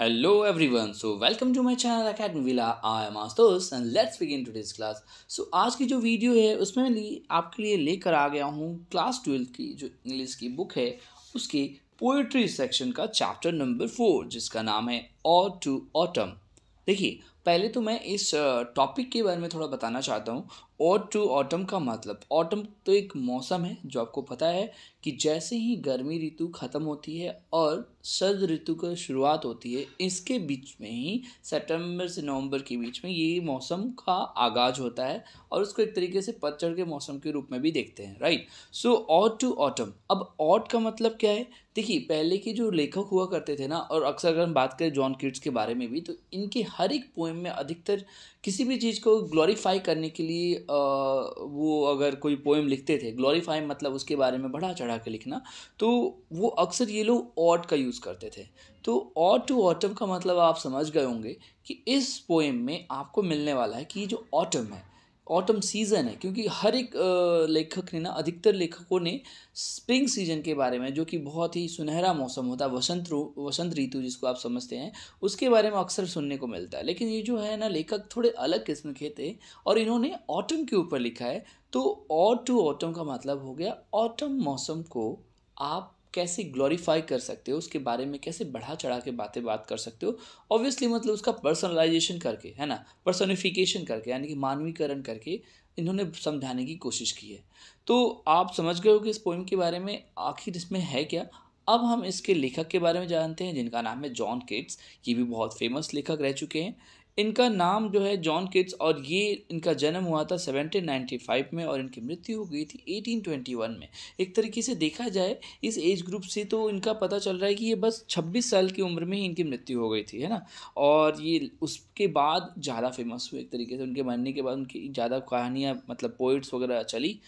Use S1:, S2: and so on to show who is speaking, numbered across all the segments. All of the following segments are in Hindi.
S1: Hello everyone, so welcome to my channel Academy Villa. I am Astos and let's begin today's class. So आज की जो वीडियो है उसमें मैं ली आपके लिए लेकर आ गया हूँ क्लास ट्वेल्थ की जो इंग्लिश की बुक है उसके पोइट्री सेक्शन का चैप्टर नंबर फोर जिसका नाम है और टू ऑटम देखिए पहले तो मैं इस टॉपिक के बारे में थोड़ा बताना चाहता हूँ और टू ऑटम का मतलब ऑटम तो एक मौसम है जो आपको पता है कि जैसे ही गर्मी ऋतु ख़त्म होती है और सर्द ऋतु का शुरुआत होती है इसके बीच में ही सितंबर से नवंबर के बीच में ये मौसम का आगाज होता है और उसको एक तरीके से पतझड़ के मौसम के रूप में भी देखते हैं right so ode to autumn अब ऑट का मतलब क्या है देखिए पहले के जो लेखक हुआ करते थे ना और अक्सर अगर हम बात करें जॉन किड्स के बारे में भी तो इनके हर एक पोइम पोएम में अधिकतर किसी भी चीज़ को ग्लोरीफाई करने के लिए वो अगर कोई पोएम लिखते थे ग्लोरीफाई मतलब उसके बारे में बढ़ा चढ़ा के लिखना तो वो अक्सर ये लोग ऑट का यूज़ करते थे तो ऑट टू ऑटम का मतलब आप समझ गए होंगे कि इस पोएम में आपको मिलने वाला है कि जो ऑटम है ऑटम सीज़न है क्योंकि हर एक लेखक ने ना अधिकतर लेखकों ने स्प्रिंग सीजन के बारे में जो कि बहुत ही सुनहरा मौसम होता है वसंत वसंत ऋतु जिसको आप समझते हैं उसके बारे में अक्सर सुनने को मिलता है लेकिन ये जो है ना लेखक थोड़े अलग किस्म के थे और इन्होंने ऑटम के ऊपर लिखा है तो ऑट टू ऑटम का मतलब हो गया ऑटम मौसम को आप कैसे ग्लोरीफाई कर सकते हो उसके बारे में कैसे बढ़ा चढ़ा के बातें बात कर सकते हो ऑब्वियसली मतलब उसका पर्सनलाइजेशन करके है ना पर्सनिफिकेशन करके यानी कि मानवीकरण करके इन्होंने समझाने की कोशिश की है तो आप समझ गए हो कि इस पोइम के बारे में आखिर इसमें है क्या अब हम इसके लेखक के बारे में जानते हैं जिनका नाम है जॉन किट्स ये भी बहुत फेमस लेखक रह चुके हैं इनका नाम जो है जॉन किट्स और ये इनका जन्म हुआ था 1795 में और इनकी मृत्यु हो गई थी 1821 में एक तरीके से देखा जाए इस एज ग्रुप से तो इनका पता चल रहा है कि ये बस 26 साल की उम्र में ही इनकी मृत्यु हो गई थी है ना और ये उसके बाद ज़्यादा फेमस हुए एक तरीके से उनके मरने के बाद उनकी ज़्यादा कहानियाँ मतलब पोइट्स वगैरह चली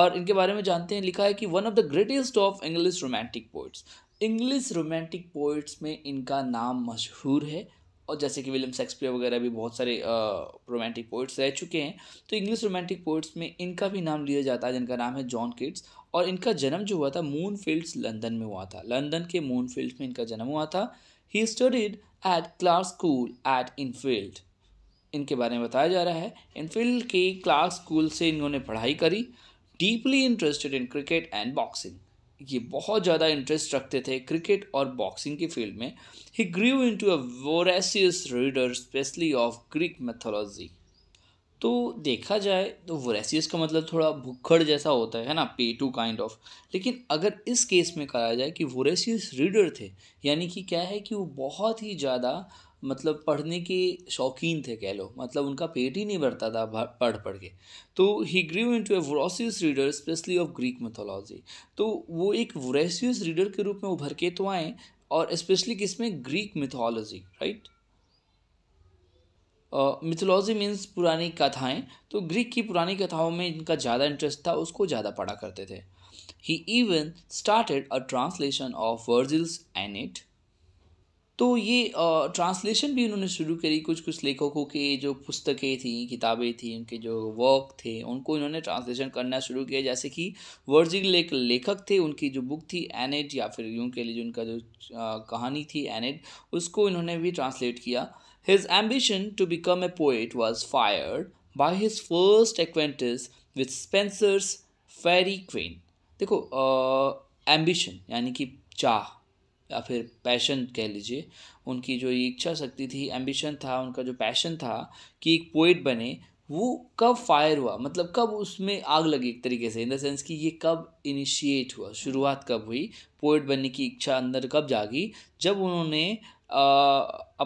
S1: और इनके बारे में जानते हैं लिखा है कि one of the greatest of English romantic poets English romantic poets में इनका नाम मशहूर है और जैसे कि विलियम शेक्सपियर वगैरह भी बहुत सारे रोमांटिक पोइट्स रह चुके हैं तो इंग्लिश रोमांटिक पोइट्स में इनका भी नाम लिया जाता है जिनका नाम है जॉन किड्स और इनका जन्म जो हुआ था मून फील्ड्स लंदन में हुआ था लंदन के मून फील्ड में इनका जन्म हुआ था he studied at class school at Enfield इनके बारे में बताया जा रहा है इनफील्ड के क्लास स्कूल से इन्होंने पढ़ाई करी deeply interested in cricket and boxing ये बहुत ज़्यादा इंटरेस्ट रखते थे क्रिकेट और बॉक्सिंग के फील्ड में he grew into a voracious reader specially of Greek mythology तो देखा जाए तो वोरेसियस का मतलब थोड़ा भुखड़ जैसा होता है ना पे टू काइंड ऑफ लेकिन अगर इस केस में कहा जाए कि वोरेसियस रीडर थे यानी कि क्या है कि वो बहुत ही ज़्यादा मतलब पढ़ने के शौकीन थे कह लो मतलब उनका पेट ही नहीं भरता था पढ़ पढ़ के तो he grew into a voracious reader specially of Greek mythology तो वो एक वोसियस रीडर के रूप में उभर के तो आए और स्पेशली में Greek mythology right mythology means पुरानी कथाएं तो ग्रीक की पुरानी कथाओं में इनका ज़्यादा इंटरेस्ट था उसको ज़्यादा पढ़ा करते थे he even started a translation of Virgil's Aeneid तो ये ट्रांसलेशन भी उन्होंने शुरू करी कुछ कुछ लेखकों के जो पुस्तकें थी किताबें थी उनके जो वर्क थे उनको इन्होंने ट्रांसलेशन करना शुरू किया जैसे कि वर्जिल एक लेखक थे उनकी जो बुक थी एनेट या फिर यूं के लिए उनका जो कहानी थी एनेट उसको इन्होंने भी ट्रांसलेट किया his ambition to become a poet was fire by his first acquaintance with Spenser's Faerie Queene देखो एम्बिशन यानी कि चाह या फिर पैशन कह लीजिए उनकी जो ये इच्छा शक्ति थी एम्बिशन था उनका जो पैशन था कि एक पोइट बने वो कब फायर हुआ मतलब कब उसमें आग लगी एक तरीके से इन द सेंस कि ये कब इनिशिएट हुआ शुरुआत कब हुई पोइट बनने की इच्छा अंदर कब जागी जब उन्होंने आ,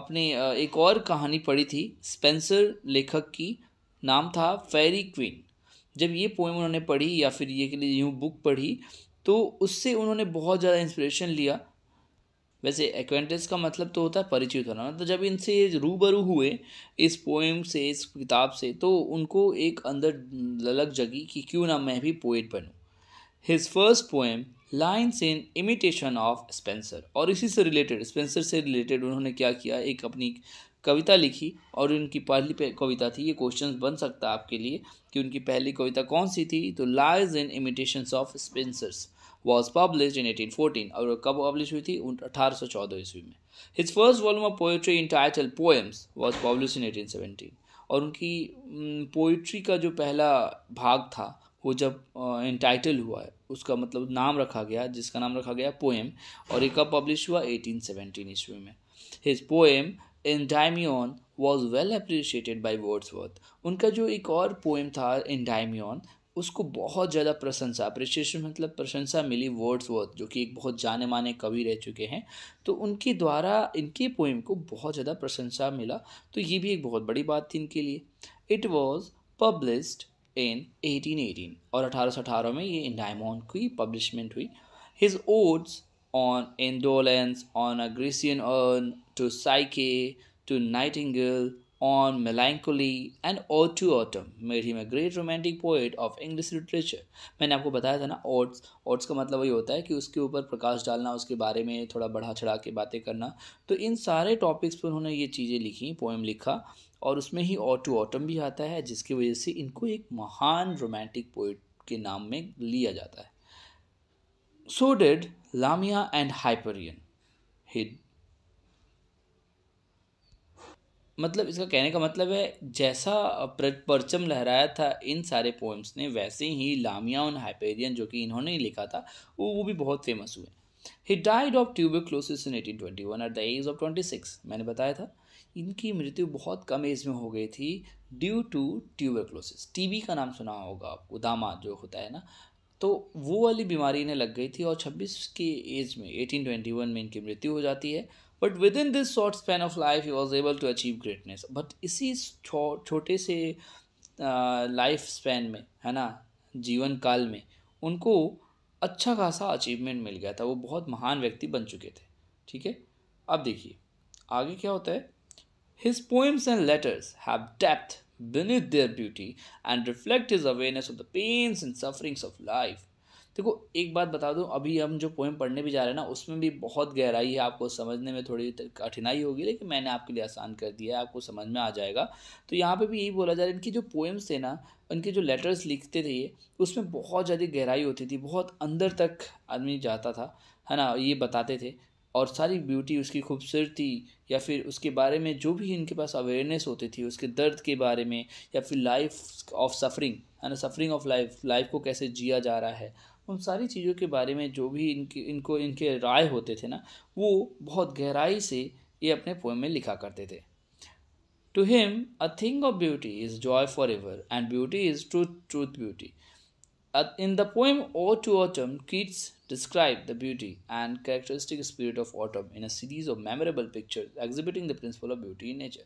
S1: अपने आ, एक और कहानी पढ़ी थी स्पेंसर लेखक की नाम था फेरी क्वीन जब ये पोएम उन्होंने पढ़ी या फिर ये के लिए यूँ बुक पढ़ी तो उससे उन्होंने बहुत ज़्यादा इंस्पिरेशन लिया वैसे एक्वेंटेंस का मतलब तो होता है परिचित होना तो जब इनसे रूबरू हुए इस पोएम से इस किताब से तो उनको एक अंदर ललक जगी कि क्यों ना मैं भी पोइट बनूँ his first poem lines in imitation of Spenser और इसी से रिलेटेड स्पेंसर से रिलेटेड उन्होंने क्या किया एक अपनी कविता लिखी और उनकी पहली कविता थी ये क्वेश्चन बन सकता है आपके लिए कि उनकी पहली कविता कौन सी थी तो lines in imitations of Spenser's was publish in eighteen fourteen और कब पब्लिश हुई थी अठारह सौ चौदह ईस्वी में his first volume of poetry entitled poems was publish in eighteen seventeen और उनकी पोइट्री का जो पहला भाग था वो जब इंटाइटल uh, हुआ है उसका मतलब नाम रखा गया जिसका नाम रखा गया पोएम और ये कब पब्लिश हुआ एटीन सेवेंटीन ईस्वी में his poem Endymion was well appreciated by worth उनका जो एक और पोएम था इन डायमियन उसको बहुत ज़्यादा प्रशंसा अप्रिशिएशन मतलब प्रशंसा मिली वर्ड्स वर्थ जो कि एक बहुत जाने माने कवि रह चुके हैं तो उनके द्वारा इनकी पोइम को बहुत ज़्यादा प्रशंसा मिला तो ये भी एक बहुत बड़ी बात थी इनके लिए इट वॉज पब्लिस्ड इन 1818 और अठारह में ये इन डायमंड की पब्लिशमेंट हुई his odes on indolence on a Grecian urn to Psyche to nightingale on melancholy and ode to autumn made him a great romantic poet of English literature. मैंने आपको बताया था ना ओट्स ओट्स का मतलब वही होता है कि उसके ऊपर प्रकाश डालना उसके बारे में थोड़ा बढ़ा चढ़ा के बातें करना तो इन सारे टॉपिक्स पर उन्होंने ये चीज़ें लिखी पोएम लिखा और उसमें ही ऑट टू ऑटम भी आता है जिसकी वजह से इनको एक महान रोमांटिक पोइट के नाम में लिया जाता है so did Lamia and Hyperion he मतलब इसका कहने का मतलब है जैसा परचम लहराया था इन सारे पोएम्स ने वैसे ही लामिया और हाइपेरियन जो कि इन्होंने ही लिखा था वो वो भी बहुत फेमस हुए he died of tuberculosis in eighteen twenty one at the age of twenty six मैंने बताया था इनकी मृत्यु बहुत कम एज में हो गई थी ड्यू टू ट्यूबरक्लोसिस टीबी का नाम सुना होगा आप उदामा जो होता है ना तो वो वाली बीमारी इन्हें लग गई थी और 26 की एज में 1821 में इनकी मृत्यु हो जाती है but within this short span of life he was able to achieve greatness but इसी छोटे से लाइफ स्पैन में है ना जीवन काल में उनको अच्छा खासा अचीवमेंट मिल गया था वो बहुत महान व्यक्ति बन चुके थे ठीक है अब देखिए आगे क्या होता है his poems and letters have depth beneath their beauty and reflect his awareness of the pains and sufferings of life देखो एक बात बता दूँ अभी हम जो पोएम पढ़ने भी जा रहे हैं ना उसमें भी बहुत गहराई है आपको समझने में थोड़ी कठिनाई होगी लेकिन मैंने आपके लिए आसान कर दिया है आपको समझ में आ जाएगा तो यहाँ पर भी यही बोला जा रहा है इनकी जो पोएम्स थे ना इनके जो लेटर्स लिखते थे ये उसमें बहुत ज़्यादा गहराई होती थी बहुत अंदर तक आदमी जाता था है ना ये बताते थे और सारी ब्यूटी उसकी खूबसूरती या फिर उसके बारे में जो भी इनके पास अवेयरनेस होती थी उसके दर्द के बारे में या फिर लाइफ ऑफ सफरिंग है ना सफरिंग ऑफ लाइफ लाइफ को कैसे जिया जा रहा है उन सारी चीज़ों के बारे में जो भी इनकी इनको इनके राय होते थे ना वो बहुत गहराई से ये अपने पोएम में लिखा करते थे to him a thing of beauty is joy for ever and beauty is truth truth beauty in the poem ode to autumn Keats describe the beauty and characteristic spirit of autumn in a series of memorable pictures exhibiting the principle of beauty in nature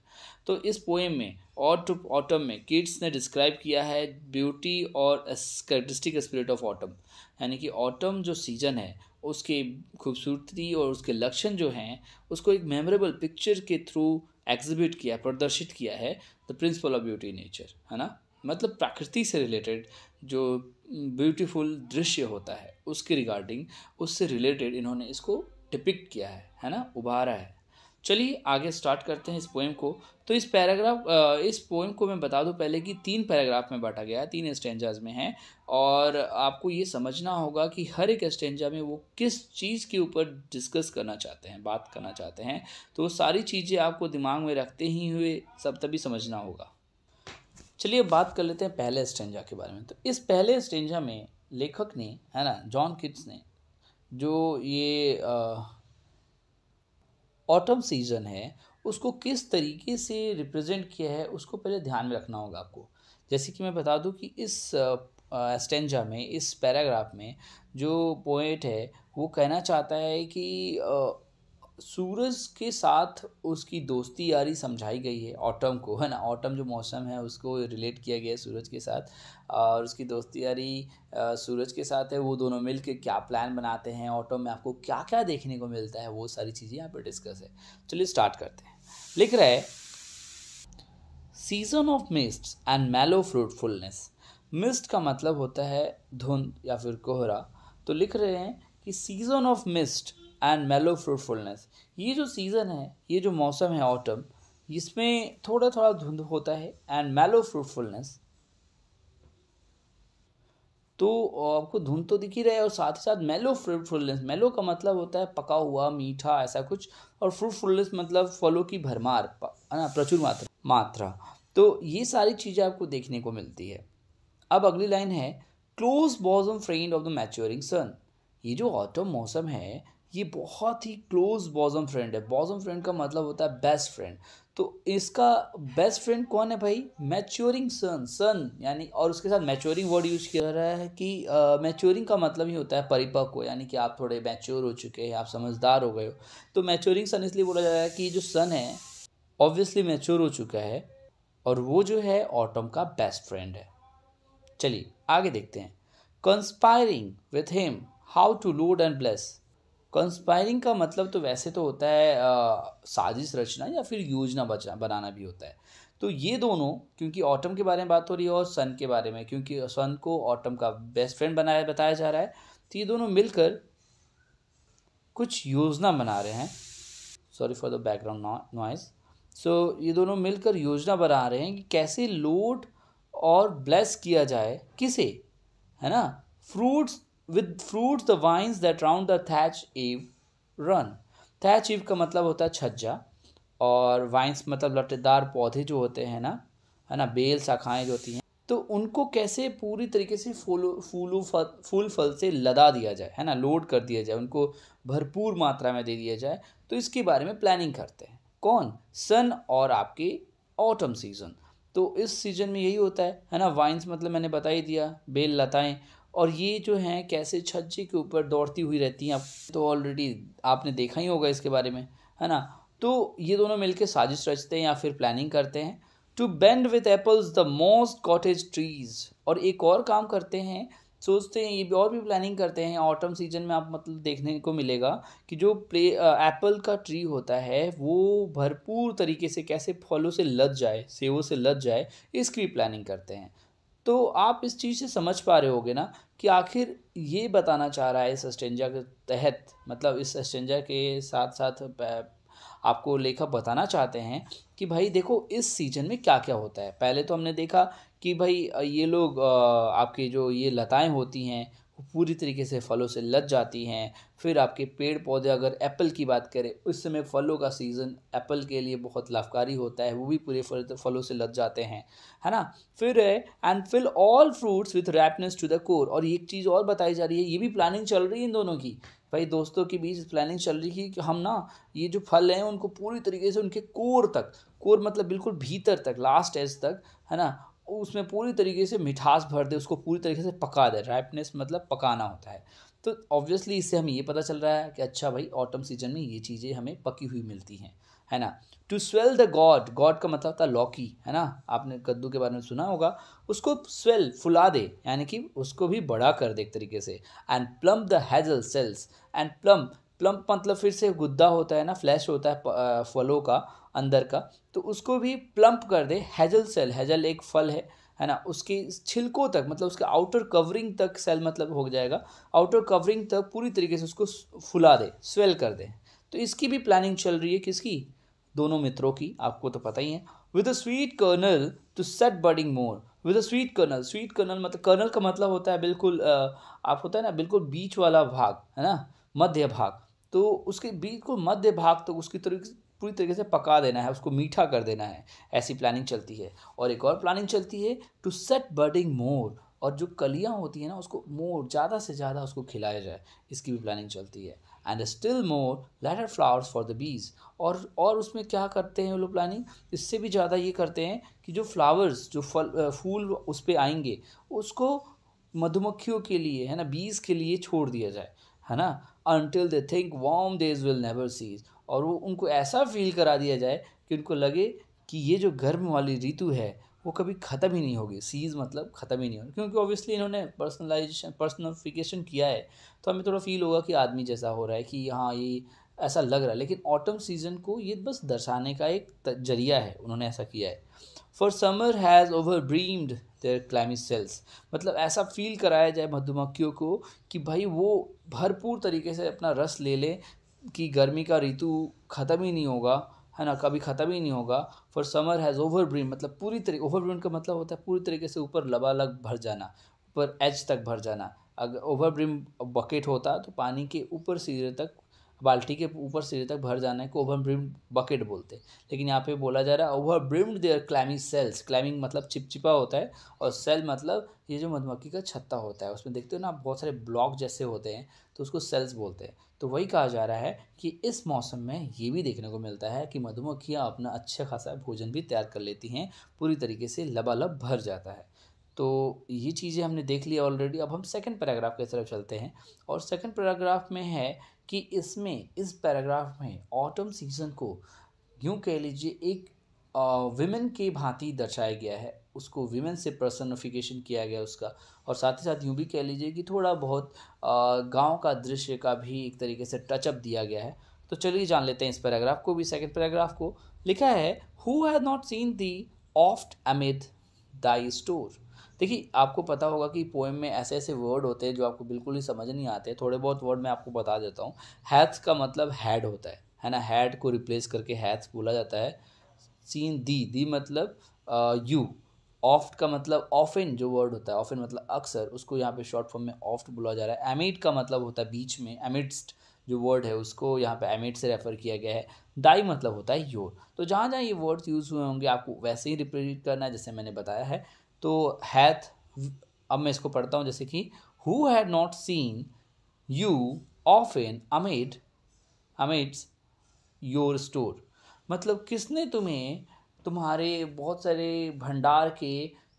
S1: तो इस पोएम में ऑटम तो में किड्स ने डिस्क्राइब किया है ब्यूटी और कैरेक्टरिस्टिक स्पिरिट ऑफ ऑटम यानी कि ऑटम जो सीजन है उसके खूबसूरती और उसके लक्षण जो हैं उसको एक मेमोरेबल पिक्चर के थ्रू एग्जिबिट किया प्रदर्शित किया है the principle of beauty nature है ना मतलब प्रकृति से रिलेटेड जो ब्यूटीफुल दृश्य होता है उसके रिगार्डिंग उससे रिलेटेड इन्होंने इसको डिपिक्ट किया है है ना उभारा है चलिए आगे स्टार्ट करते हैं इस पोएम को तो इस पैराग्राफ इस पोएम को मैं बता दूं पहले कि तीन पैराग्राफ में बांटा गया है तीन स्टेंजाज में है और आपको ये समझना होगा कि हर एक स्टेंजा में वो किस चीज़ के ऊपर डिस्कस करना चाहते हैं बात करना चाहते हैं तो सारी चीज़ें आपको दिमाग में रखते ही हुए सब तभी समझना होगा चलिए बात कर लेते हैं पहले स्टेंजा के बारे में तो इस पहले स्टेंजा में लेखक ने है ना जॉन किट्स ने जो ये ऑटम सीजन है उसको किस तरीके से रिप्रेजेंट किया है उसको पहले ध्यान में रखना होगा आपको जैसे कि मैं बता दूं कि इस स्टेंजा में इस पैराग्राफ में जो पोइट है वो कहना चाहता है कि सूरज के साथ उसकी दोस्ती यारी समझाई गई है ऑटम को है ना ऑटम जो मौसम है उसको रिलेट किया गया है सूरज के साथ और उसकी दोस्ती यारी सूरज के साथ है वो दोनों मिल के क्या प्लान बनाते हैं ऑटम में आपको क्या क्या देखने को मिलता है वो सारी चीज़ें यहाँ पर डिस्कस है चलिए स्टार्ट करते हैं लिख रहे season of mist and mellow fruitfulness mist का मतलब होता है धुंध या फिर कोहरा तो लिख रहे हैं कि season of mist and mellow fruitfulness ये जो सीज़न है ये जो मौसम है ऑटम इसमें थोड़ा थोड़ा धुंध होता है एंड मेलो फ्रूटफुलनेस तो आपको धुंध तो दिख ही रहा है और साथ ही साथ मेलो फ्रूटफुलनेस मेलो का मतलब होता है पका हुआ मीठा ऐसा कुछ और फ्रूटफुलनेस मतलब फलों की भरमार है ना प्रचुर मात्रा मात्रा तो ये सारी चीज़ें आपको देखने को मिलती है अब अगली लाइन है close bosom friend of the maturing sun ये जो ऑटम मौसम है ये बहुत ही क्लोज बॉजम फ्रेंड है बॉजम फ्रेंड का मतलब होता है बेस्ट फ्रेंड तो इसका बेस्ट फ्रेंड कौन है भाई मैच्योरिंग सन सन यानी और उसके साथ मैच्योरिंग वर्ड यूज किया रहा है कि मैच्योरिंग uh, का मतलब ही होता है परिपक्व यानी कि आप थोड़े मैच्योर हो चुके हैं आप समझदार हो गए हो तो मैच्योरिंग सन इसलिए बोला जा रहा है कि जो सन है ऑब्वियसली मैच्योर हो चुका है और वो जो है ऑटम का बेस्ट फ्रेंड है चलिए आगे देखते हैं conspiring with him how to load and bless conspiring का मतलब तो वैसे तो होता है साजिश रचना या फिर योजना बचा बनाना भी होता है तो ये दोनों क्योंकि ऑटम के बारे में बात हो रही है और सन के बारे में क्योंकि सन को ऑटम का बेस्ट फ्रेंड बनाया बताया जा रहा है तो ये दोनों मिलकर कुछ योजना बना रहे हैं sorry for the background noise so ये दोनों मिलकर योजना बना रहे हैं कि कैसे लोड और ब्लेस किया जाए किसे है ना fruits with fruit the vines that round the thatch eve run thatch eve का मतलब होता है छज्जा और वाइन्स मतलब लटेदार पौधे जो होते हैं ना है ना बेल शाखाएँ जो होती हैं तो उनको कैसे पूरी तरीके से फूल फूलू फल फूल फल से लदा दिया जाए है ना लोड कर दिया जाए उनको भरपूर मात्रा में दे दिया जाए तो इसके बारे में प्लानिंग करते हैं कौन सन और आपके ऑटम सीजन तो इस सीजन में यही होता है है ना वाइन्स मतलब मैंने बता ही दिया बेल लताएं और ये जो हैं कैसे छज्जे के ऊपर दौड़ती हुई रहती हैं आप तो ऑलरेडी आपने देखा ही होगा इसके बारे में है ना तो ये दोनों मिलकर साजिश रचते हैं या फिर प्लानिंग करते हैं to bend with apples the most cottage trees और एक और काम करते हैं सोचते हैं ये भी और भी प्लानिंग करते हैं ऑटम सीजन में आप मतलब देखने को मिलेगा कि जो प्ले एप्पल uh, का ट्री होता है वो भरपूर तरीके से कैसे फलों से लद जाए सेवों से लद जाए इसकी भी प्लानिंग करते हैं तो आप इस चीज़ से समझ पा रहे होगे ना कि आखिर ये बताना चाह रहा है इस अस्टेंजा के तहत मतलब इस अस्टेंजा के साथ साथ आपको लेखक बताना चाहते हैं कि भाई देखो इस सीजन में क्या क्या होता है पहले तो हमने देखा कि भाई ये लोग आपकी जो ये लताएं होती हैं वो पूरी तरीके से फलों से लद जाती हैं फिर आपके पेड़ पौधे अगर एप्पल की बात करें उस समय फलों का सीज़न एप्पल के लिए बहुत लाभकारी होता है वो भी पूरे फलों से लद जाते हैं है ना फिर and fill all fruits with ripeness to the core और एक चीज़ और बताई जा रही है ये भी प्लानिंग चल रही है इन दोनों की भाई दोस्तों के बीच प्लानिंग चल रही है कि हम ना ये जो फल हैं उनको पूरी तरीके से उनके कोर तक कोर मतलब बिल्कुल भीतर तक लास्ट एज तक है ना उसमें पूरी तरीके से मिठास भर दे उसको पूरी तरीके से पका दे राइपनेस मतलब पकाना होता है तो ऑब्वियसली इससे हमें ये पता चल रहा है कि अच्छा भाई ऑटम सीजन में ये चीज़ें हमें पकी हुई मिलती हैं है ना to swell the gourd gourd का मतलब था लौकी है ना आपने कद्दू के बारे में सुना होगा उसको स्वेल फुला दे यानी कि उसको भी बड़ा कर दे एक तरीके से and plump the hazel shells and plump plump मतलब फिर से गुद्दा होता है ना फ्लैश होता है फलों का अंदर का तो उसको भी प्लम्प कर दे हैजल सेल हैजल एक फल है है ना उसकी छिलकों तक मतलब उसके आउटर कवरिंग तक सेल मतलब हो जाएगा आउटर कवरिंग तक पूरी तरीके से उसको फुला दे स्वेल कर दे तो इसकी भी प्लानिंग चल रही है किसकी दोनों मित्रों की आपको तो पता ही है with a sweet kernel to set budding more with a sweet kernel sweet kernel मतलब कर्नल का मतलब होता है बिल्कुल आप होता है ना बिल्कुल बीच वाला भाग है ना मध्य भाग तो उसके बीच को मध्य भाग तक तो उसकी तरीके पूरी तरीके से पका देना है उसको मीठा कर देना है ऐसी प्लानिंग चलती है और एक और प्लानिंग चलती है टू सेट बर्डिंग मोर और जो कलियाँ होती हैं ना उसको मोर ज़्यादा से ज़्यादा उसको खिलाया जाए इसकी भी प्लानिंग चलती है and still more later flowers for the bees और और उसमें क्या करते हैं वो लोग प्लानिंग इससे भी ज़्यादा ये करते हैं कि जो फ्लावर्स जो फल फूल उस पर आएंगे उसको मधुमक्खियों के लिए है ना बीज के लिए छोड़ दिया जाए है ना until they think warm days will never cease और वो उनको ऐसा फील करा दिया जाए कि उनको लगे कि ये जो गर्म वाली ऋतु है वो कभी ख़त्म ही नहीं होगी सीज़ मतलब ख़त्म ही नहीं होगी क्योंकि ऑब्वियसली इन्होंने पर्सनलाइजेशन पर्सनलिफिकेशन किया है तो हमें थोड़ा फील होगा कि आदमी जैसा हो रहा है कि हाँ ये ऐसा लग रहा है लेकिन ऑटम सीजन को ये बस दर्शाने का एक जरिया है उन्होंने ऐसा किया है for summer has over brimmed their clammy cells मतलब ऐसा फील कराया जाए मधुमक्खियों को कि भाई वो भरपूर तरीके से अपना रस ले लें कि गर्मी का ऋतु ख़त्म ही नहीं होगा है ना कभी ख़त्म ही नहीं होगा for summer has over brimmed मतलब पूरी तरीके ओवर ब्रीम का मतलब होता है पूरी तरीके से ऊपर लबालब भर जाना ऊपर एज तक भर जाना अगर ओवर बकेट होता तो पानी के ऊपर सिरे तक बाल्टी के ऊपर सिरे तक भर जाने को ओवर बकेट बोलते हैं लेकिन यहाँ पे बोला जा रहा है over their clammy cells clammy मतलब चिपचिपा होता है और सेल मतलब ये जो मधुमक्खी का छत्ता होता है उसमें देखते हो ना बहुत सारे ब्लॉक जैसे होते हैं तो उसको सेल्स बोलते हैं तो वही कहा जा रहा है कि इस मौसम में ये भी देखने को मिलता है कि मधुमक्खियाँ अपना अच्छा खासा भोजन भी तैयार कर लेती हैं पूरी तरीके से लबालब भर जाता है तो ये चीज़ें हमने देख ली ऑलरेडी अब हम सेकंड पैराग्राफ की तरफ चलते हैं और सेकंड पैराग्राफ में है कि इसमें इस पैराग्राफ में ऑटम सीजन को यूँ कह लीजिए एक विमेन की भांति दर्शाया गया है उसको वीमेन से पर्सनफिकेशन किया गया उसका और साथ ही साथ यूँ भी कह लीजिए कि थोड़ा बहुत गांव का दृश्य का भी एक तरीके से टचअप दिया गया है तो चलिए जान लेते हैं इस पैराग्राफ को भी सेकेंड पैराग्राफ को लिखा है who hath not seen thee oft amid thy store देखिए आपको पता होगा कि पोएम में ऐसे ऐसे वर्ड होते हैं जो आपको बिल्कुल ही समझ नहीं आते थोड़े बहुत वर्ड मैं आपको बता देता हूँ हैथ का मतलब हैड होता है है ना हैड को रिप्लेस करके हैथ बोला जाता है सीन दी दी मतलब यू ऑफ्ट का मतलब ऑफिन जो वर्ड होता है ऑफिन मतलब अक्सर उसको यहाँ पे शॉर्ट फॉर्म में ऑफ्ट बोला जा रहा है एमिट का मतलब होता है बीच में एमिट्स्ट जो वर्ड है उसको यहाँ पे एमिट से रेफ़र किया गया है दाई मतलब होता है योर तो जहाँ जहाँ ये वर्ड्स यूज़ हुए होंगे आपको वैसे ही रिप्रेजेंट करना है जैसे मैंने बताया है तो हैथ अब मैं इसको पढ़ता हूँ जैसे कि who had not seen you oft in amid amidst your store मतलब किसने तुम्हें तुम्हारे बहुत सारे भंडार के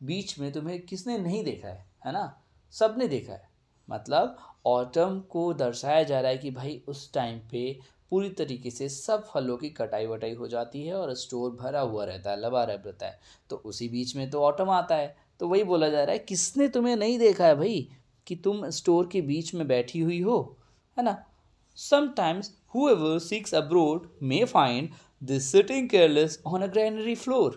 S1: बीच में तुम्हें किसने नहीं देखा है है ना सब ने देखा है मतलब ऑटम को दर्शाया जा रहा है कि भाई उस टाइम पे पूरी तरीके से सब फलों की कटाई वटाई हो जाती है और स्टोर भरा हुआ रहता है लबा रहता है तो उसी बीच में तो ऑटम आता है तो वही बोला जा रहा है किसने तुम्हें नहीं देखा है भाई कि तुम स्टोर के बीच में बैठी हुई हो है ना sometimes whoever seeks abroad may find this sitting careless on a granary floor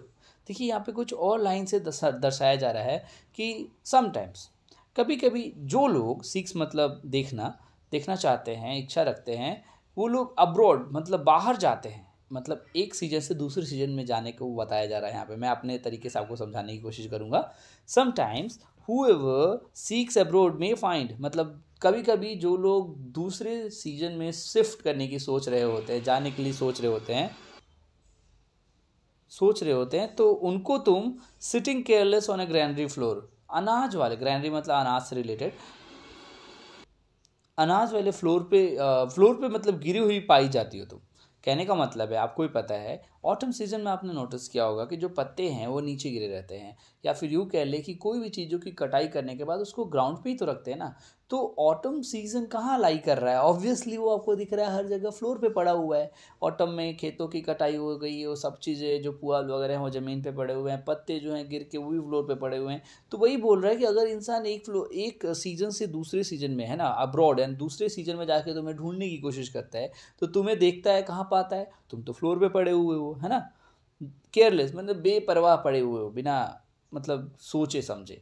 S1: देखिए यहाँ पे कुछ और लाइन से दर्शाया जा रहा है कि समटाइम्स कभी कभी जो लोग सिक्स मतलब देखना देखना चाहते हैं इच्छा रखते हैं वो लोग अब्रॉड मतलब बाहर जाते हैं मतलब एक सीजन से दूसरे सीजन में जाने को बताया जा रहा है यहाँ पे मैं अपने तरीके से आपको समझाने की कोशिश करूँगा sometimes whoever seeks abroad may find मतलब कभी कभी जो लोग दूसरे सीजन में शिफ्ट करने की सोच रहे होते हैं जाने के लिए सोच रहे होते हैं सोच रहे होते हैं तो उनको तुम sitting careless on a granary floor अनाज वाले ग्रैंडरी मतलब अनाज से रिलेटेड अनाज वाले फ्लोर पे फ्लोर पे मतलब गिरी हुई पाई जाती हो तुम कहने का मतलब है आपको भी पता है ऑटम सीजन में आपने नोटिस किया होगा कि जो पत्ते हैं वो नीचे गिरे रहते हैं या फिर यूँ कह ले कि कोई भी चीज़ों की कटाई करने के बाद उसको ग्राउंड पे ही तो रखते हैं ना तो ऑटम सीजन कहाँ लाई कर रहा है ऑब्वियसली वो आपको दिख रहा है हर जगह फ्लोर पे पड़ा हुआ है ऑटम में खेतों की कटाई हो गई वो सब चीज़ें जो पुआल वगैरह हैं वो ज़मीन पे पड़े हुए हैं पत्ते जो हैं गिर के वो भी फ्लोर पे पड़े हुए हैं तो वही बोल रहा है कि अगर इंसान एक फ्लो एक सीज़न से दूसरे सीज़न में है ना अब्रॉड एंड दूसरे सीज़न में जाके तुम्हें ढूंढने की कोशिश करता है तो तुम्हें देखता है कहाँ पाता है तुम तो फ्लोर पर पड़े हुए हो है ना केयरलेस मतलब बेपरवाह पड़े हुए हो बिना मतलब सोचे समझे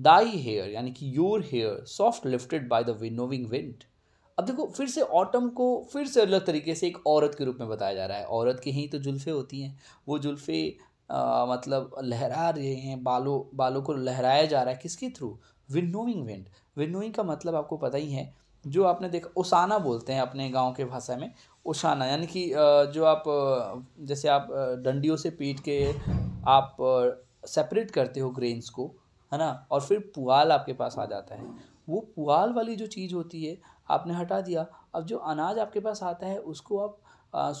S1: दाई हेयर यानी कि your hair soft lifted by the winnowing wind अब देखो फिर से ऑटम को फिर से अलग तरीके से एक औरत के रूप में बताया जा रहा है औरत के ही तो जुल्फ़े होती हैं वो जुल्फ़े मतलब लहरा रहे हैं बालों बालों को लहराया जा रहा है किसके थ्रू विनोविंग विंड विनोविंग का मतलब आपको पता ही है जो आपने देखा उसाना बोलते हैं अपने गांव के भाषा में ओसाना यानी कि जो आप जैसे आप डंडियों से पीट के आप सेपरेट करते हो ग्रेन्स को है ना और फिर पुआल आपके पास आ जाता है वो पुआल वाली जो चीज़ होती है आपने हटा दिया अब जो अनाज आपके पास आता है उसको आप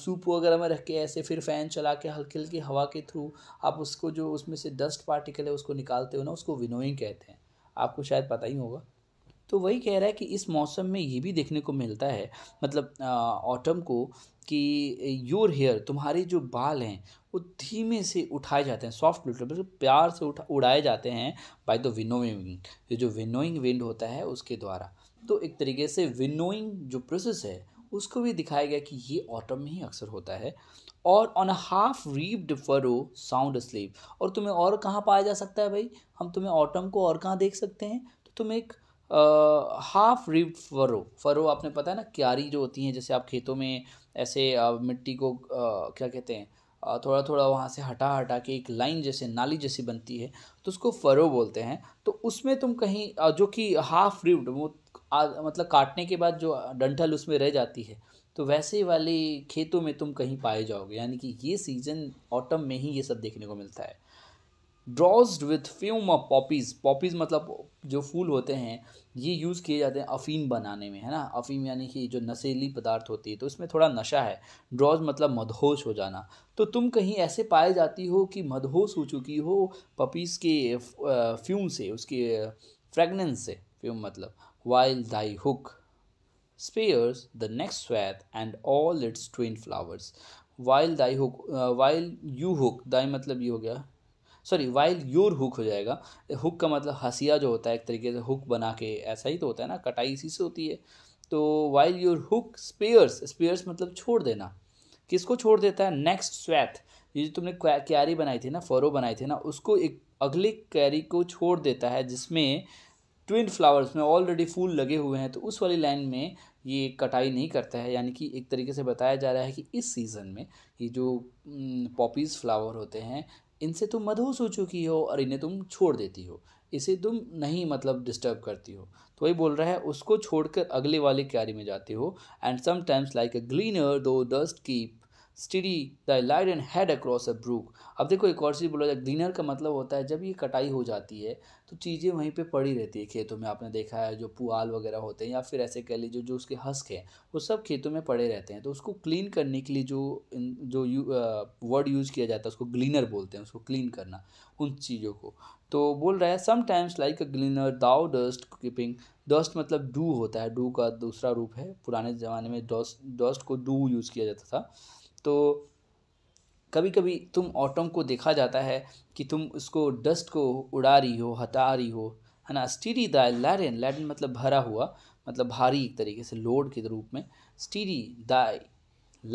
S1: सूप वगैरह में रख के ऐसे फिर फ़ैन चला के हल्की हल्की हवा के थ्रू आप उसको जो उसमें से डस्ट पार्टिकल है उसको निकालते हो ना उसको विनोइंग कहते हैं आपको शायद पता ही होगा तो वही कह रहा है कि इस मौसम में ये भी देखने को मिलता है मतलब ऑटम को कि योर हेयर तुम्हारे जो बाल हैं वो धीमे से उठाए जाते हैं सॉफ्ट लिटर बिल्कुल प्यार से उठा उड़ाए जाते हैं बाय द विनोइंग ये जो विनोइंग विंड होता है उसके द्वारा तो एक तरीके से विनोइंग जो प्रोसेस है उसको भी दिखाया गया कि ये ऑटम में ही अक्सर होता है और on a half differ furrow sound sleep और तुम्हें और कहाँ पाया जा सकता है भाई हम तुम्हें ऑटम को और कहाँ देख सकते हैं तो तुम एक हाफ रिव्ड फरो फरो आपने पता है ना क्यारी जो होती हैं जैसे आप खेतों में ऐसे आ, मिट्टी को आ, क्या कहते हैं थोड़ा थोड़ा वहाँ से हटा हटा के एक लाइन जैसे नाली जैसी बनती है तो उसको फरो बोलते हैं तो उसमें तुम कहीं जो कि हाफ रिव्ड वो आ, मतलब काटने के बाद जो डंठल उसमें रह जाती है तो वैसे वाले खेतों में तुम कहीं पाए जाओगे यानी कि ये सीज़न ऑटम में ही ये सब देखने को मिलता है drowsed with fume of poppies poppies मतलब जो फूल होते हैं ये यूज़ किए जाते हैं अफ़ीम बनाने में है ना अफ़ीम यानी कि जो नशेली पदार्थ होती है तो इसमें थोड़ा नशा है ड्रॉज मतलब मदहोश हो जाना तो तुम कहीं ऐसे पाए जाती हो कि मदहोश हो चुकी हो पपीस के फ्यूम से उसके फ्रेगनेंस से फ्यूम मतलब while thy hook spares the next swath and all its twin flowers while thy hook while you hook thy मतलब ये हो गया सॉरी वाइल योर हुक हो जाएगा हुक का मतलब हसिया जो होता है एक तरीके से हुक बना के ऐसा ही तो होता है ना कटाई इसी से होती है तो while your hook spares spares मतलब छोड़ देना किसको छोड़ देता है नेक्स्ट स्वैथ ये जो तुमने क्यारी बनाई थी ना फरो बनाई थी ना उसको एक अगले कैरी को छोड़ देता है जिसमें ट्विन फ्लावर्स में ऑलरेडी फूल लगे हुए हैं तो उस वाली लाइन में ये कटाई नहीं करता है यानी कि एक तरीके से बताया जा रहा है कि इस सीज़न में ये जो पॉपीज़ फ्लावर होते हैं इनसे तुम मदहूस हो चुकी हो और इन्हें तुम छोड़ देती हो इसे तुम नहीं मतलब डिस्टर्ब करती हो तो वही बोल रहा है उसको छोड़कर अगले वाले क्यारी में जाते हो and sometimes like a gleaner thou dost keep steady the and head across a brook अब देखो एक और चीज़ बोला जाए ग्लीनर का मतलब होता है जब ये कटाई हो जाती है तो चीज़ें वहीं पे पड़ी रहती है खेतों में आपने देखा है जो पुआल वगैरह होते हैं या फिर ऐसे कह लीजिए जो उसके हस्क हैं वो सब खेतों में पड़े रहते हैं तो उसको क्लीन करने के लिए जो जो यू, वर्ड यूज़ किया जाता है उसको ग्लीनर बोलते हैं उसको क्लीन करना उन चीज़ों को तो बोल रहा है sometimes like a gleaner thou dost keeping dost मतलब डू होता है डू का दूसरा रूप है पुराने ज़माने में डस्ट डस्ट को डू यूज़ किया जाता था तो कभी कभी तुम ऑटम को देखा जाता है कि तुम उसको डस्ट को उड़ा रही हो हटा रही हो है ना स्टीरी द लैडन लैडन मतलब भरा हुआ मतलब भारी एक तरीके से लोड के रूप में steady thy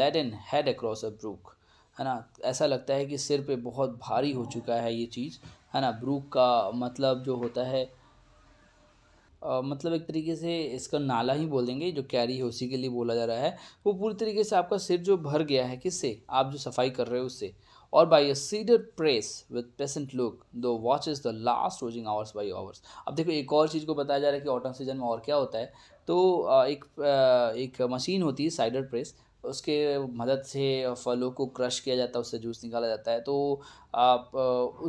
S1: laden head across a brook है ना ऐसा लगता है कि सिर पे बहुत भारी हो चुका है ये चीज़ है ना ब्रूक का मतलब जो होता है आ, मतलब एक तरीके से इसका नाला ही बोलेंगे जो कैरी है उसी के लिए बोला जा रहा है वो पूरी तरीके से आपका सिर जो भर गया है किससे आप जो सफाई कर रहे हो उससे और by a cider press with patient look the watch is the last oozing hours by hours अब देखो एक और चीज़ को बताया जा रहा है कि ऑटम सीजन में और क्या होता है तो एक एक मशीन होती है साइडर प्रेस उसके मदद से फलों को क्रश किया जाता है उससे जूस निकाला जाता है तो आप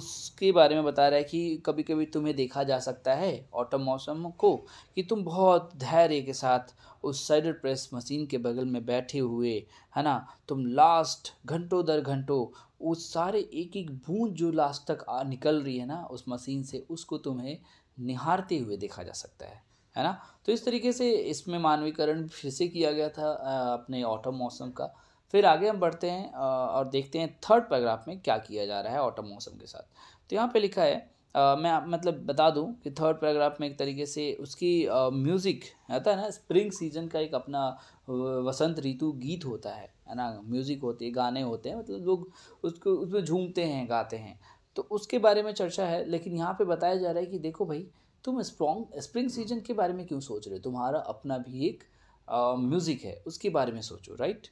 S1: उसके बारे में बता रहे हैं कि कभी कभी तुम्हें देखा जा सकता है ऑटम मौसम को कि तुम बहुत धैर्य के साथ उस साइडर प्रेस मशीन के बगल में बैठे हुए है ना तुम लास्ट घंटों दर घंटों वो सारे एक एक बूंद जो लास्ट तक निकल रही है ना उस मशीन से उसको तुम्हें निहारते हुए देखा जा सकता है है ना तो इस तरीके से इसमें मानवीकरण फिर से किया गया था अपने ऑटम मौसम का फिर आगे हम बढ़ते हैं और देखते हैं थर्ड पैराग्राफ में क्या किया जा रहा है ऑटम मौसम के साथ तो यहाँ पे लिखा है मैं मतलब बता दूँ कि थर्ड पैराग्राफ में एक तरीके से उसकी म्यूज़िक आता है ना स्प्रिंग सीजन का एक अपना वसंत ऋतु गीत होता है है ना म्यूज़िक होती है गाने होते हैं मतलब लोग उसको उसमें झूमते हैं गाते हैं तो उसके बारे में चर्चा है लेकिन यहाँ पे बताया जा रहा है कि देखो भाई तुम स्प्रॉन्ग स्प्रिंग सीजन के बारे में क्यों सोच रहे हो तुम्हारा अपना भी एक म्यूज़िक है उसके बारे में सोचो राइट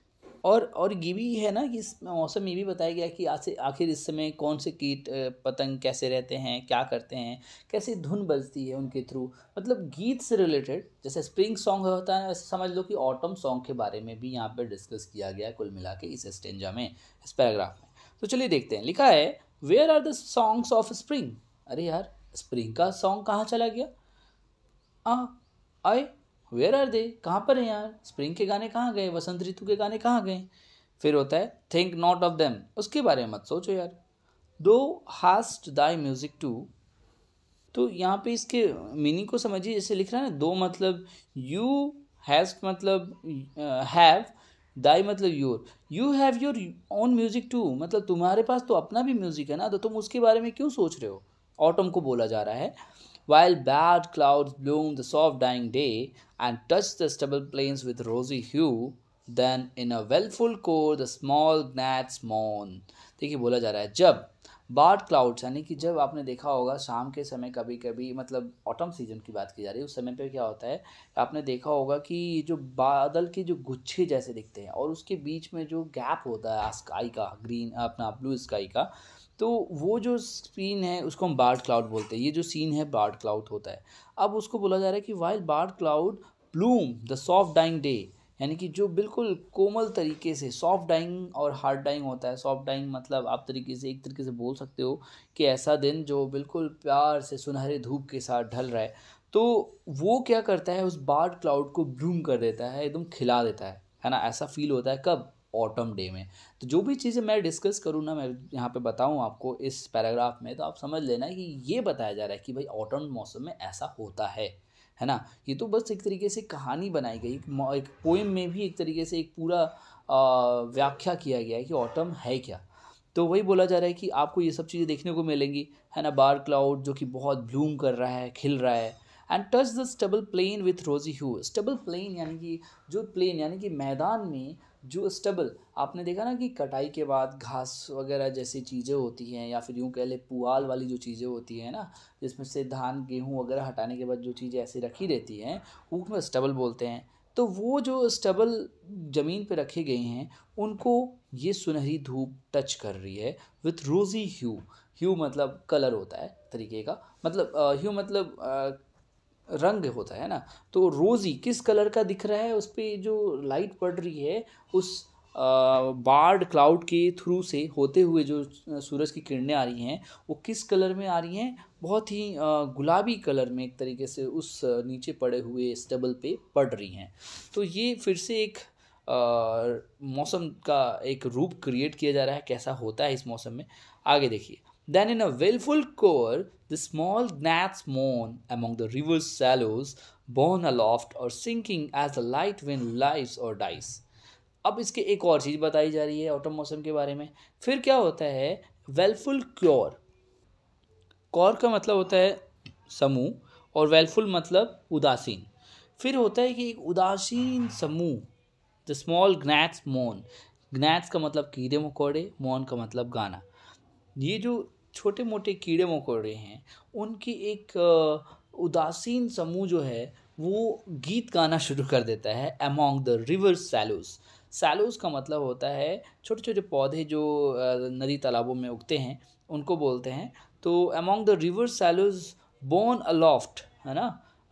S1: और और ये भी है ना कि इस मौसम ये भी बताया गया कि आज से आखिर इस समय कौन से कीट पतंग कैसे रहते हैं क्या करते हैं कैसे धुन बजती है उनके थ्रू मतलब गीत से रिलेटेड जैसे स्प्रिंग सॉन्ग होता है वैसे समझ लो कि ऑटम सॉन्ग के बारे में भी यहाँ पर डिस्कस किया गया कुल मिला के इस स्टेंजा में इस पैराग्राफ में तो चलिए देखते हैं लिखा है where are the songs of spring अरे यार स्प्रिंग का सॉन्ग कहाँ चला गया आ आए वेयर आर दे कहाँ पर हैं यार स्प्रिंग के गाने कहाँ गए वसंत ऋतु के गाने कहाँ गए फिर होता है थिंक नॉट ऑफ देम उसके बारे में मत सोचो यार दो हास्ट दाई म्यूजिक टू तो यहाँ पे इसके मीनिंग को समझिए जैसे लिख रहा है ना दो मतलब यू हैस्ट मतलब हैव दाई मतलब your you have your own music too मतलब तुम्हारे पास तो अपना भी म्यूजिक है ना तो तुम उसके बारे में क्यों सोच रहे हो ऑटम को बोला जा रहा है while barred clouds bloom the soft dying day and touch the stubble plains with rosy hue then in a wailful choir the small gnats मॉन देखिए बोला जा रहा है जब बार्ड क्लाउड्स यानी कि जब आपने देखा होगा शाम के समय कभी कभी मतलब ऑटम सीजन की बात की जा रही है उस समय पे क्या होता है आपने देखा होगा कि जो बादल के जो गुच्छे जैसे दिखते हैं और उसके बीच में जो गैप होता है स्काई का ग्रीन अपना ब्लू स्काई का तो वो जो सीन है उसको हम बार्ड क्लाउड बोलते हैं ये जो सीन है बार्ड क्लाउड होता है अब उसको बोला जा रहा है कि while barred clouds bloom the soft dying day यानी कि जो बिल्कुल कोमल तरीके से सॉफ्ट डाइंग और हार्ड डाइंग होता है सॉफ्ट डाइंग मतलब आप तरीके से एक तरीके से बोल सकते हो कि ऐसा दिन जो बिल्कुल प्यार से सुनहरे धूप के साथ ढल रहा है तो वो क्या करता है उस बार्ड क्लाउड को ब्लूम कर देता है एकदम खिला देता है है ना ऐसा फील होता है कब ऑटम डे में तो जो भी चीज़ें मैं डिस्कस करूँ ना मैं यहाँ पे बताऊँ आपको इस पैराग्राफ में तो आप समझ लेना कि ये बताया जा रहा है कि भाई ऑटम मौसम में ऐसा होता है है ना ये तो बस एक तरीके से कहानी बनाई गई एक पोएम में भी एक तरीके से एक पूरा व्याख्या किया गया है कि ऑटम है क्या तो वही बोला जा रहा है कि आपको ये सब चीज़ें देखने को मिलेंगी है ना बार क्लाउड जो कि बहुत ब्लूम कर रहा है खिल रहा है and touch the stubble plain with rosy hue stubble plane यानी कि जो प्लेन यानी कि मैदान में जो स्टबल आपने देखा ना कि कटाई के बाद घास वगैरह जैसी चीज़ें होती हैं या फिर यूँ कह ले पुआल वाली जो चीज़ें होती हैं ना जिसमें से धान गेहूँ वगैरह हटाने के बाद जो चीज़ें ऐसी रखी रहती हैं उसमें स्टबल बोलते हैं तो वो जो स्टबल ज़मीन पे रखे गए हैं उनको ये सुनहरी धूप टच कर रही है विथ रोज़ी ह्यू ह्यू मतलब कलर होता है तरीके का मतलब ह्यू मतलब रंग होता है ना तो रोज़ी किस कलर का दिख रहा है उस पर जो लाइट पड़ रही है उस बार्ड क्लाउड के थ्रू से होते हुए जो सूरज की किरणें आ रही हैं वो किस कलर में आ रही हैं बहुत ही गुलाबी कलर में एक तरीके से उस नीचे पड़े हुए स्टबल पे पड़ रही हैं तो ये फिर से एक मौसम का एक रूप क्रिएट किया जा रहा है कैसा होता है इस मौसम में आगे देखिए Then, in a willful core, the small gnats moan among the river's shallows, borne aloft or sinking as the light wind lies or dies. अब इसके एक और चीज़ बताई जा रही है ऑटम मौसम के बारे में फिर क्या होता है वेलफुल क्योर कौर का मतलब होता है समूह और वेलफुल मतलब उदासीन फिर होता है कि एक उदासीन समूह द स्मॉल ग्नैट्स मोन ग्नैट्स का मतलब कीड़े मकोड़े मोन का मतलब गाना ये जो छोटे मोटे कीड़े मकोड़े हैं उनकी एक उदासीन समूह जो है वो गीत गाना शुरू कर देता है among the river sallows sallows का मतलब होता है छोटे छोटे पौधे जो नदी तालाबों में उगते हैं उनको बोलते हैं तो among the river sallows borne aloft है ना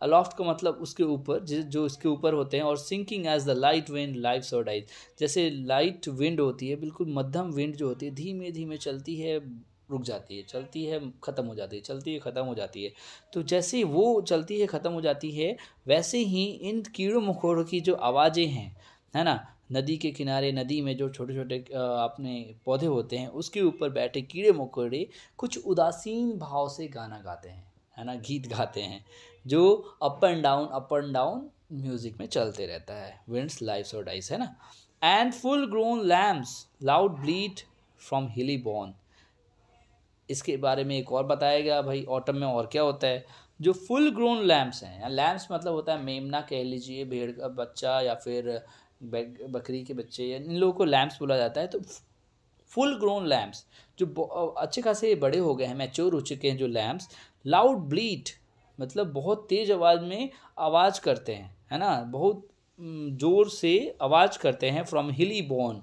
S1: अलॉफ्ट का मतलब उसके ऊपर जो इसके ऊपर होते हैं और sinking as the light wind lives or dies जैसे लाइट विंड होती है बिल्कुल मध्यम विंड जो होती है धीमे धीमे चलती है रुक जाती है चलती है ख़त्म हो जाती है चलती है ख़त्म हो जाती है तो जैसे वो चलती है ख़त्म हो जाती है वैसे ही इन कीड़ों मकोड़ों की जो आवाज़ें हैं है ना नदी के किनारे नदी में जो छोटे छोटे अपने पौधे होते हैं उसके ऊपर बैठे कीड़े मकोड़े कुछ उदासीन भाव से गाना गाते हैं है ना गीत गाते हैं जो up and down up and down music में चलते रहता है विंड्स लाइफ और डाइस है ना and full grown lambs loud bleat from hilly bourn इसके बारे में एक और बताया गया भाई ऑटम में और क्या होता है जो फुल ग्रोन लैम्प्स हैं लैम्प्स मतलब होता है मेमना कह लीजिए भेड़ का बच्चा या फिर बकरी के बच्चे या इन लोगों को लैम्प्स बोला जाता है तो फुल ग्रोन लैम्प्स जो अच्छे खासे बड़े हो गए हैं मैच्योर हो चुके हैं जो लैम्प्स लाउड ब्लीट मतलब बहुत तेज़ आवाज़ में आवाज़ करते हैं है ना बहुत ज़ोर से आवाज़ करते हैं फ्रॉम हिली बोन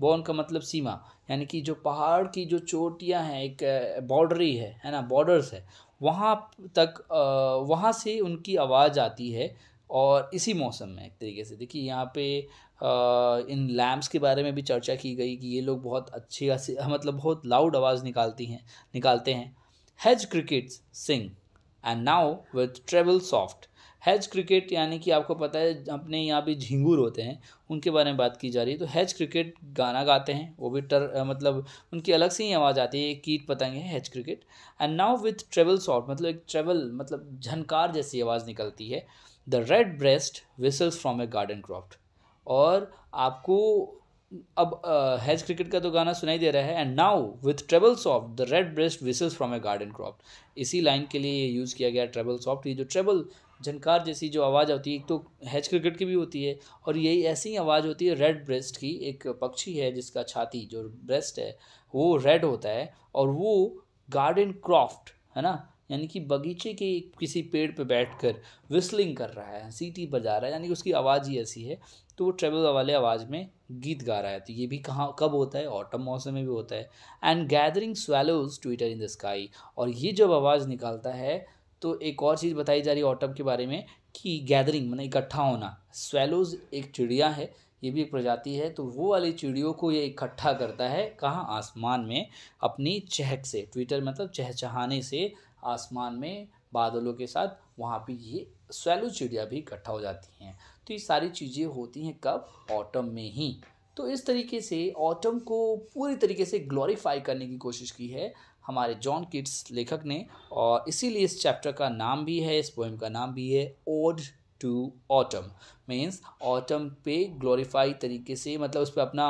S1: बॉर्न का मतलब सीमा यानी कि जो पहाड़ की जो चोटियाँ हैं एक बॉर्डरी है है ना बॉर्डर्स है वहाँ तक वहाँ से उनकी आवाज़ आती है और इसी मौसम में एक तरीके से देखिए यहाँ पे इन लैम्प्स के बारे में भी चर्चा की गई कि ये लोग बहुत अच्छी मतलब बहुत लाउड आवाज़ निकालती हैं निकालते हैं hedge crickets sing and now with treble soft hedge cricket यानी कि आपको पता है अपने यहाँ भी झिंगूर होते हैं उनके बारे में बात की जा रही है तो हैज क्रिकेट गाना गाते हैं वो भी टर मतलब उनकी अलग से ही आवाज़ आती है कीट पतंग है hedge cricket and now with treble soft मतलब एक ट्रेवल मतलब झनकार जैसी आवाज़ निकलती है the red breast whistles from a garden croft और आपको अब हैज uh, क्रिकेट का तो गाना सुनाई दे रहा है and now with treble soft the red breast whistles from a garden croft इसी लाइन के लिए यूज़ किया गया ट्रेबल सॉफ्ट ये जो ट्रेबल झनकार जैसी जो आवाज़ होती है एक तो हैच क्रिकेट की भी होती है और यही ऐसी ही आवाज़ होती है रेड ब्रेस्ट की एक पक्षी है जिसका छाती जो ब्रेस्ट है वो रेड होता है और वो गार्डन क्रॉफ्ट है ना यानी कि बगीचे के किसी पेड़ पे बैठकर विस्लिंग कर रहा है सीटी बजा रहा है यानी कि उसकी आवाज़ ही ऐसी है तो वो ट्रेवल वाले आवाज़ में गीत गा रहा है तो ये भी कहाँ कब होता है ऑटम मौसम में भी होता है and gathering swallows twitter in the sky और ये जब आवाज़ निकालता है तो एक और चीज़ बताई जा रही है ऑटम के बारे में कि गैदरिंग मतलब इकट्ठा होना स्वेलोज एक चिड़िया है ये भी एक प्रजाति है तो वो वाली चिड़ियों को ये इकट्ठा करता है कहाँ आसमान में अपनी चहक से ट्विटर मतलब चहचहाने से आसमान में बादलों के साथ वहाँ पे ये स्वेलो चिड़िया भी इकट्ठा हो जाती हैं तो ये सारी चीज़ें होती हैं कब ऑटम में ही तो इस तरीके से ऑटम को पूरी तरीके से ग्लोरीफाई करने की कोशिश की है हमारे जॉन किट्स लेखक ने और इसीलिए इस चैप्टर का नाम भी है इस पोएम का नाम भी है ode to autumn means autumn पे ग्लोरीफाई तरीके से मतलब उस पर अपना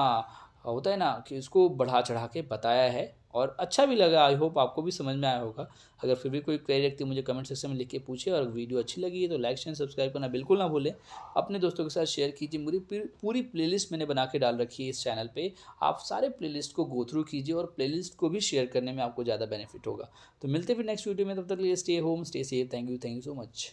S1: होता है ना कि उसको बढ़ा चढ़ा के बताया है और अच्छा भी लगा आई होप आपको भी समझ में आया होगा अगर फिर भी कोई क्वेरी रखती है मुझे कमेंट सेक्शन में लिख के पूछे और वीडियो अच्छी लगी है तो लाइक शेयर सब्सक्राइब करना बिल्कुल ना भूलें अपने दोस्तों के साथ शेयर कीजिए मेरी पूरी लिस्ट मैंने बना के डाल रखी है इस चैनल पर आप सारे लिस्ट को गो थ्रू कीजिए और लिस्ट को भी शेयर करने में आपको ज़्यादा बेनिफिट होगा तो मिलते फिर नेक्स्ट वीडियो में तब तक लिए stay home stay safe thank you thank you so much